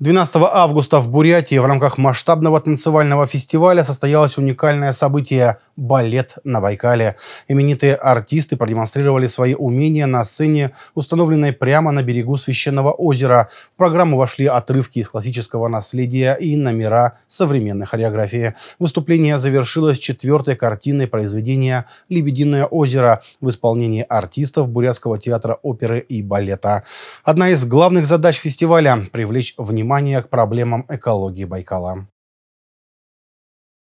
12 августа в Бурятии в рамках масштабного танцевального фестиваля состоялось уникальное событие – балет на Байкале. Именитые артисты продемонстрировали свои умения на сцене, установленной прямо на берегу Священного озера. В программу вошли отрывки из классического наследия и номера современной хореографии. Выступление завершилось четвертой картиной произведения «Лебединое озеро» в исполнении артистов Бурятского театра оперы и балета. Одна из главных задач фестиваля – привлечь внимание внимание к проблемам экологии Байкала.